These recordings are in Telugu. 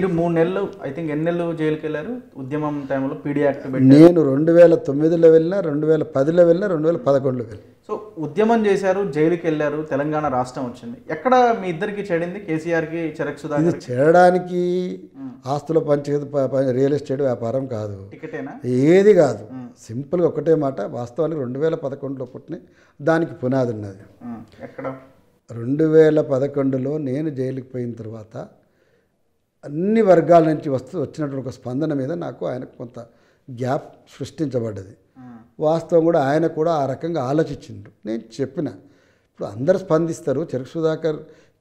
మీరు మూడు నెలలు ఐ థింక్ ఎన్ని నెలలు జైలుకి వెళ్ళారు ఉద్యమం టైంలో పీడీ యాక్ట్ నేను రెండు వేల తొమ్మిదిలో వెళ్ళినా రెండు వేల పదిలో వెళ్ళినా రెండు వేల పదకొండులో వెళ్ళి సో ఉద్యమం చేశారు జైలుకి వెళ్ళారు తెలంగాణ రాష్ట్రం వచ్చింది ఎక్కడ మీ ఇద్దరికి చెడింది కేసీఆర్కి చెరక్ సుధా చేరడానికి ఆస్తుల పంచ రియల్ ఎస్టేట్ వ్యాపారం కాదు టికెటేనా ఏది కాదు సింపుల్గా ఒకటే మాట వాస్తవానికి రెండు వేల పదకొండులో పుట్టిన దానికి పునాది ఉన్నది ఎక్కడ రెండు వేల పదకొండులో నేను జైలుకి పోయిన తర్వాత అన్ని వర్గాల నుంచి వస్తూ వచ్చినటువంటి ఒక స్పందన మీద నాకు ఆయన కొంత గ్యాప్ సృష్టించబడ్డది వాస్తవం కూడా ఆయన కూడా ఆ రకంగా ఆలోచించిండు నేను చెప్పిన ఇప్పుడు అందరు స్పందిస్తారు చెరుకు సుధాకర్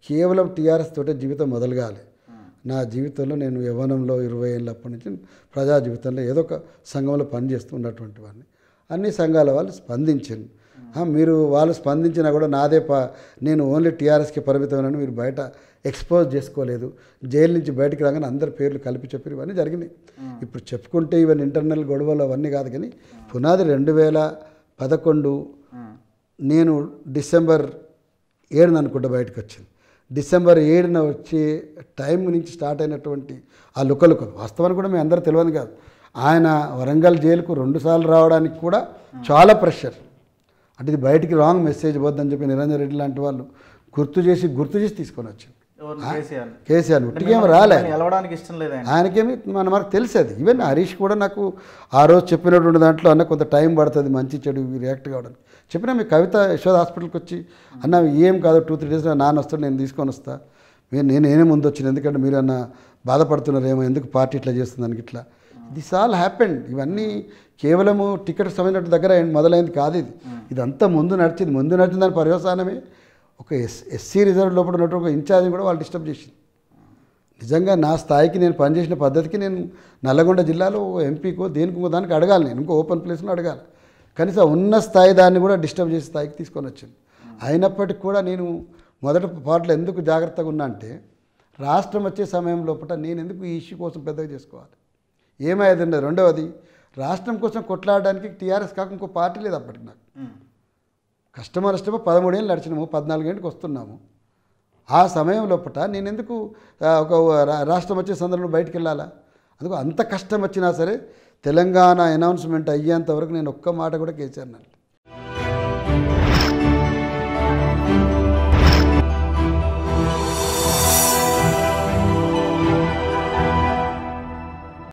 కేవలం టీఆర్ఎస్ తోటే జీవితం మొదలగాలి నా జీవితంలో నేను యవ్వనంలో ఇరవై ఏళ్ళప్పటి నుంచి ప్రజా జీవితంలో ఏదో ఒక సంఘంలో పనిచేస్తూ ఉన్నటువంటి వాడిని అన్ని సంఘాల వాళ్ళు స్పందించాను మీరు వాళ్ళు స్పందించినా కూడా నాదే పా నేను ఓన్లీ టీఆర్ఎస్కి అని మీరు బయట ఎక్స్పోజ్ చేసుకోలేదు జైలు నుంచి బయటకు రాగానే అందరి పేర్లు కలిపి చెప్పి ఇవన్నీ జరిగినాయి ఇప్పుడు చెప్పుకుంటే ఇవన్నీ ఇంటర్నల్ గొడవలు అవన్నీ కాదు కానీ పునాది రెండు వేల పదకొండు నేను డిసెంబర్ ఏడున అనుకుంటే బయటకు వచ్చింది డిసెంబర్ ఏడున వచ్చే టైం నుంచి స్టార్ట్ అయినటువంటి ఆ లుకలు వాస్తవాన్ని కూడా మేము అందరూ తెలియదు కాదు ఆయన వరంగల్ జైలుకు రెండుసార్లు రావడానికి కూడా చాలా ప్రెషర్ అంటే ఇది బయటికి రాంగ్ మెసేజ్ పోద్దని చెప్పి నిరంజన్ రెడ్డి లాంటి వాళ్ళు గుర్తు చేసి గుర్తు చేసి తీసుకొని వచ్చారు కేసీఆర్ ఉట్టికేమి రాలే ఆయనకేమి మన మనకు తెలిసేది ఈవెన్ హరీష్ కూడా నాకు ఆ రోజు చెప్పినటువంటి దాంట్లో అన్న కొంత టైం పడుతుంది మంచి చెడు రియాక్ట్ కావడానికి చెప్పినా మీ కవిత యశోద హాస్పిటల్కి వచ్చి అన్న ఏం కాదు టూ త్రీ డేస్ నాన్న వస్తాను నేను తీసుకొని వస్తా మీరు నేను నేనే ముందు వచ్చిన ఎందుకంటే మీరు అన్న బాధపడుతున్నారేమో ఎందుకు పార్టీ ఇట్లా చేస్తుందని ఇట్లా దిస్ ఆల్ హ్యాపెండ్ ఇవన్నీ కేవలము టికెట్ సమయం దగ్గర మొదలైంది కాదు ఇది ఇదంతా ముందు నడిచింది ముందు నడిచిన దాని పర్యవసానమే ఒక ఎస్ ఎస్సీ రిజర్వ్ లోపల ఉన్నటువంటి ఒక ఇన్ఛార్జ్ని కూడా వాళ్ళు డిస్టర్బ్ చేసింది నిజంగా నా స్థాయికి నేను పనిచేసిన పద్ధతికి నేను నల్లగొండ జిల్లాలో ఎంపీకో దేనికో దానికి అడగాలి నేను ఇంకో ఓపెన్ ప్లేస్లో అడగాలి కనీసం ఉన్న స్థాయి దాన్ని కూడా డిస్టర్బ్ చేసే స్థాయికి తీసుకొని వచ్చింది అయినప్పటికీ కూడా నేను మొదటి పాటలు ఎందుకు జాగ్రత్తగా ఉన్నా అంటే రాష్ట్రం వచ్చే సమయం లోపల నేను ఎందుకు ఈ ఇష్యూ కోసం పెద్దగా చేసుకోవాలి ఏమైంది రెండవది రాష్ట్రం కోసం కొట్లాడడానికి టీఆర్ఎస్ కాక ఇంకో పార్టీ లేదు అప్పటికి నాకు కస్టమర్ ఇష్టమో పదమూడేళ్ళు నడిచినాము పద్నాలుగేళ్ళకి వస్తున్నాము ఆ సమయం లోపల నేను ఎందుకు ఒక రాష్ట్రం వచ్చే సందర్భంలో బయటికి వెళ్ళాలా అందుకు అంత కష్టం వచ్చినా సరే తెలంగాణ అనౌన్స్మెంట్ అయ్యేంత వరకు నేను ఒక్క మాట కూడా కేసీఆర్ నల్లి